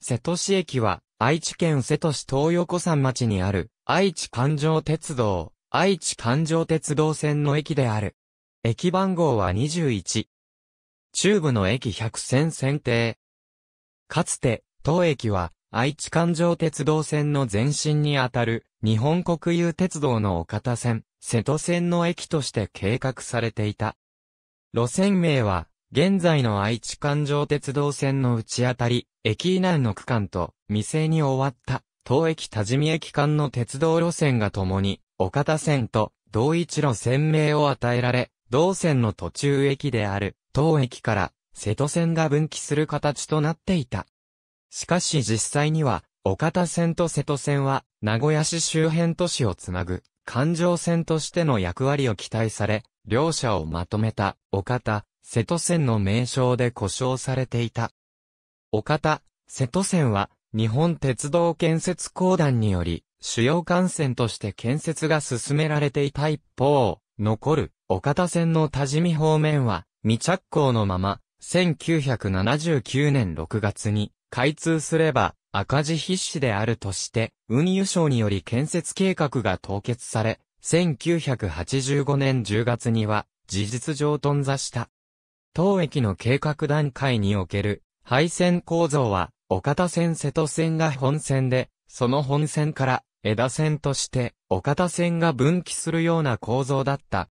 瀬戸市駅は、愛知県瀬戸市東横山町にある、愛知環状鉄道、愛知環状鉄道線の駅である。駅番号は21。中部の駅100線選定。かつて、当駅は、愛知環状鉄道線の前身にあたる、日本国有鉄道の岡田線、瀬戸線の駅として計画されていた。路線名は、現在の愛知環状鉄道線の内あたり、駅以南の区間と、未成に終わった、東駅多治見駅間の鉄道路線が共に、岡田線と、同一路線名を与えられ、同線の途中駅である、東駅から、瀬戸線が分岐する形となっていた。しかし実際には、岡田線と瀬戸線は、名古屋市周辺都市をつなぐ、環状線としての役割を期待され、両者をまとめた、岡田、瀬戸線の名称で呼称されていた。岡田、瀬戸線は、日本鉄道建設公団により、主要幹線として建設が進められていた一方、残る、岡田線の多治見方面は、未着工のまま、1979年6月に、開通すれば、赤字必至であるとして、運輸省により建設計画が凍結され、1985年10月には、事実上頓挫した。当駅の計画段階における配線構造は、岡田線瀬戸線が本線で、その本線から枝線として岡田線が分岐するような構造だった。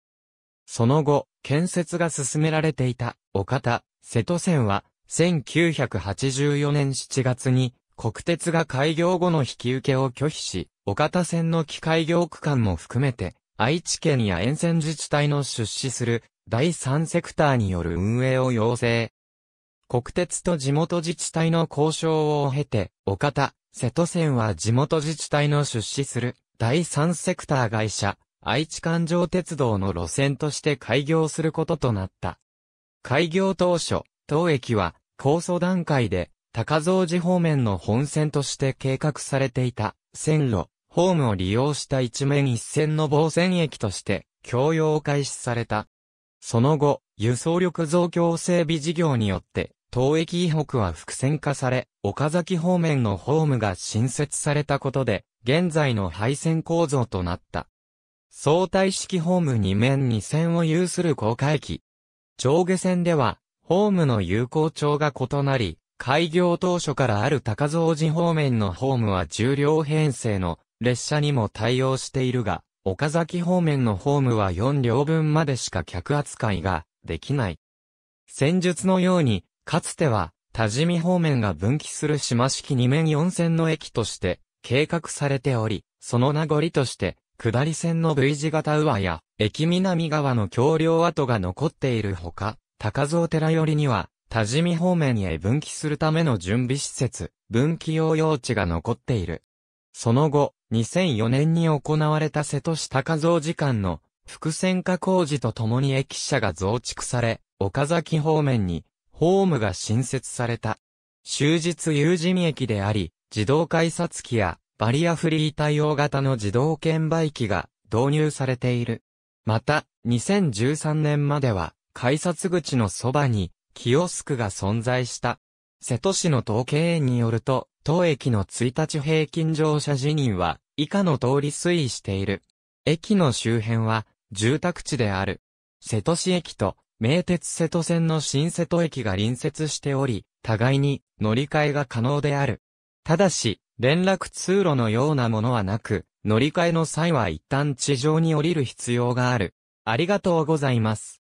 その後、建設が進められていた岡田、瀬戸線は、1984年7月に国鉄が開業後の引き受けを拒否し、岡田線の機械業区間も含めて、愛知県や沿線自治体の出資する第三セクターによる運営を要請。国鉄と地元自治体の交渉を経て、岡田、瀬戸線は地元自治体の出資する第三セクター会社、愛知環状鉄道の路線として開業することとなった。開業当初、当駅は構想段階で高蔵寺方面の本線として計画されていた線路、ホームを利用した一面一線の防線駅として供用開始された。その後、輸送力増強整備事業によって、東駅以北は伏線化され、岡崎方面のホームが新設されたことで、現在の配線構造となった。相対式ホーム2面2線を有する高架駅。上下線では、ホームの有効長が異なり、開業当初からある高蔵寺方面のホームは重量編成の列車にも対応しているが、岡崎方面のホームは4両分までしか客扱いができない。戦術のように、かつては、多治見方面が分岐する島式2面4線の駅として計画されており、その名残として、下り線の V 字型上や、駅南側の橋梁跡が残っているほか、高蔵寺寄りには、多治見方面へ分岐するための準備施設、分岐用用地が残っている。その後、2004年に行われた瀬戸下加造時間の伏線化工事とともに駅舎が増築され、岡崎方面にホームが新設された。終日有人駅であり、自動改札機やバリアフリー対応型の自動券売機が導入されている。また、2013年までは改札口のそばにキオスクが存在した。瀬戸市の統計園によると、当駅の1日平均乗車時人は、以下の通り推移している。駅の周辺は、住宅地である。瀬戸市駅と、名鉄瀬戸線の新瀬戸駅が隣接しており、互いに乗り換えが可能である。ただし、連絡通路のようなものはなく、乗り換えの際は一旦地上に降りる必要がある。ありがとうございます。